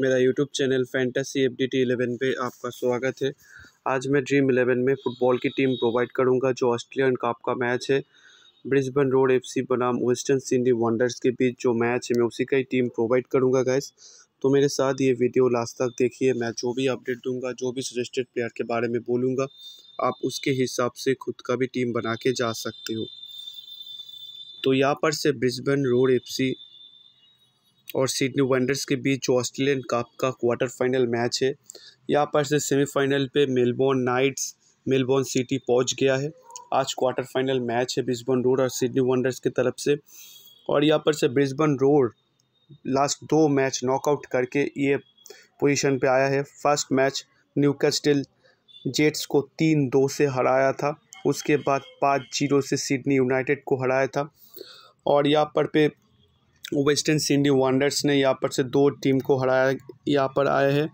मेरा YouTube channel fantasy F D T eleven पर आपका स्वागत है आज मैं ड्रीम इलेवन में फ़ुटबॉल की टीम प्रोवाइड करूंगा जो ऑस्ट्रेलियन कप का मैच है ब्रिस्बन रोड एफ सी बनाम वेस्टर्न सिंडी वंडर्स के बीच जो मैच है मैं उसी का ही टीम प्रोवाइड करूंगा गैस तो मेरे साथ ये वीडियो लास्ट तक देखिए मैं जो भी अपडेट दूंगा जो भी सजेस्टेड प्लेयर के बारे में बोलूँगा आप उसके हिसाब से खुद का भी टीम बना के जा सकते हो तो यहाँ पर से ब्रिस्बन रोड एफ सी और सिडनी वंडर्स के बीच जो ऑस्ट्रेलियन कप का क्वार्टर फाइनल मैच है यहाँ पर से सेमीफाइनल पे मेलबोर्न नाइट्स मेलबोर्न सिटी पहुँच गया है आज क्वार्टर फाइनल मैच है ब्रिस्बन रोड और सिडनी वंडर्स की तरफ से और यहाँ पर से ब्रिस्बन रोड लास्ट दो मैच नॉकआउट करके ये पोजीशन पे आया है फर्स्ट मैच न्यू जेट्स को तीन दो से हराया था उसके बाद पाँच जीरो से सिडनी यूनाइटेड को हराया था और यहाँ पर पे वेस्टर्न सिंडी वांडर्स वनडर्स ने यहाँ पर से दो टीम को हराया यहाँ पर आए हैं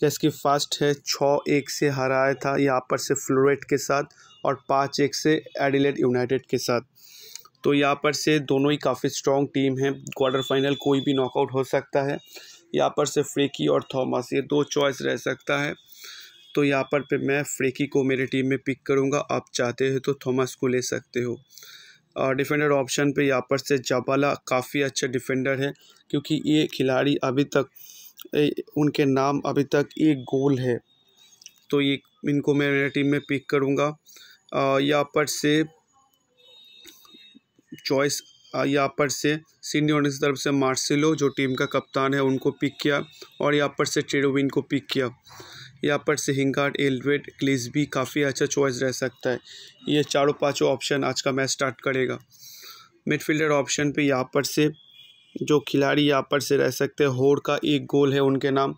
जैसे कि फर्स्ट है छः एक से हराया था यहाँ पर से फ्लोरेट के साथ और पाँच एक से एडिलेट यूनाइटेड के साथ तो यहाँ पर से दोनों ही काफ़ी स्ट्रॉन्ग टीम है क्वार्टर फाइनल कोई भी नॉकआउट हो सकता है यहाँ पर से फ्रेकी और थॉमस ये दो चॉइस रह सकता है तो यहाँ पर मैं फ्रेकी को मेरी टीम में पिक करूँगा आप चाहते हो तो थॉमस को ले सकते हो डिफेंडर ऑप्शन पे यहाँ पर से जबाला काफ़ी अच्छे डिफेंडर हैं क्योंकि ये खिलाड़ी अभी तक ए, उनके नाम अभी तक एक गोल है तो ये इनको मैं मेरे टीम में पिक करूँगा यहाँ पर से चॉइस यहाँ पर से सीनियर की तरफ से मार्सिलो जो टीम का कप्तान है उनको पिक किया और यहाँ पर से ट्रेडोविन को पिक किया यहाँ पर से हिंगार्ड एलवेड क्लिस भी काफ़ी अच्छा चॉइस रह सकता है ये चारों पांचों ऑप्शन आज का मैच स्टार्ट करेगा मिडफील्डर ऑप्शन पे यहाँ पर से जो खिलाड़ी यहाँ पर से रह सकते हैं होर का एक गोल है उनके नाम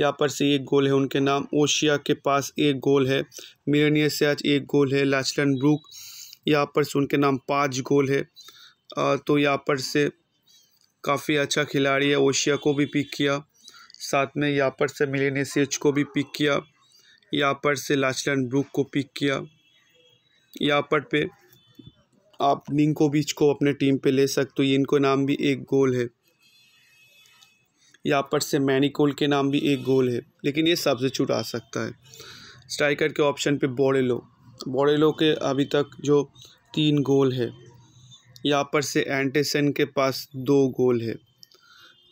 यहाँ पर से एक गोल है उनके नाम ओशिया के पास एक गोल है मिरनियर से आज एक गोल है लाचलन ब्रूक यहाँ पर से उनके नाम पाँच गोल है तो यहाँ पर से काफ़ी अच्छा खिलाड़ी है ओशिया को भी पिक किया साथ में यहाँ पर से ने सेच को भी पिक किया यहाँ पर से लाचलन ब्रूक को पिक किया यहाँ पर पे आप बीच को अपने टीम पे ले सकते हो इनको नाम भी एक गोल है यहाँ पर से मैनिकोल के नाम भी एक गोल है लेकिन ये सबसे छूट आ सकता है स्ट्राइकर के ऑप्शन पे बॉडेलो लो के अभी तक जो तीन गोल है यहाँ पर से एंटेसन के पास दो गोल है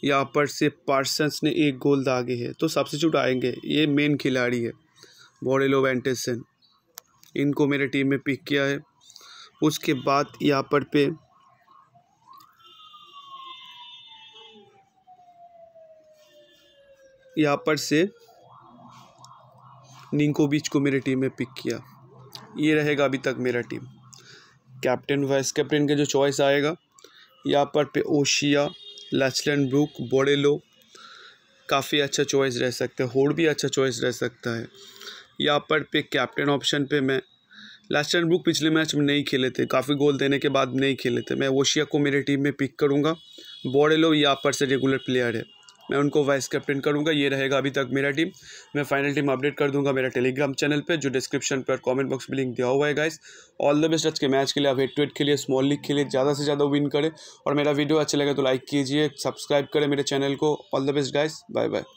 यहाँ पर से पार्सन्स ने एक गोल दागे है तो सब्सिट्यूट आएंगे ये मेन खिलाड़ी है बॉडेलो वेंटेसन इनको मेरे टीम में पिक किया है उसके बाद यहाँ पर पे यहाँ पर से निंको बीच को मेरे टीम में पिक किया ये रहेगा अभी तक मेरा टीम कैप्टन वाइस कैप्टन के जो चॉइस आएगा यहाँ पर पे ओशिया लचलन ब्रूक लो काफ़ी अच्छा चॉइस रह सकता है होड़ भी अच्छा चॉइस रह सकता है यहाँ पर पे कैप्टन ऑप्शन पे मैं लास्ट ब्रुक पिछले मैच में नहीं खेले थे काफ़ी गोल देने के बाद नहीं खेले थे मैं ओशिया को मेरे टीम में पिक करूँगा बॉरेलो यहाँ पर से रेगुलर प्लेयर है मैं उनको वाइस कैप्टन करूँगा ये रहेगा अभी तक मेरा टीम मैं फाइनल टीम अपडेट कर दूंगा मेरा टेलीग्राम चैनल पे जो डिस्क्रिप्शन पर कमेंट बॉक्स में लिंक दिया हुआ है गाइस ऑल द बेस्ट आज के मैच के लिए आप हेड के लिए स्मॉल लीग के लिए ज़्यादा से ज़्यादा विन करें और मेरा वीडियो अच्छा लगे तो लाइक कीजिए सब्सक्राइब करें मेरे चैनल को all the best guys bye bye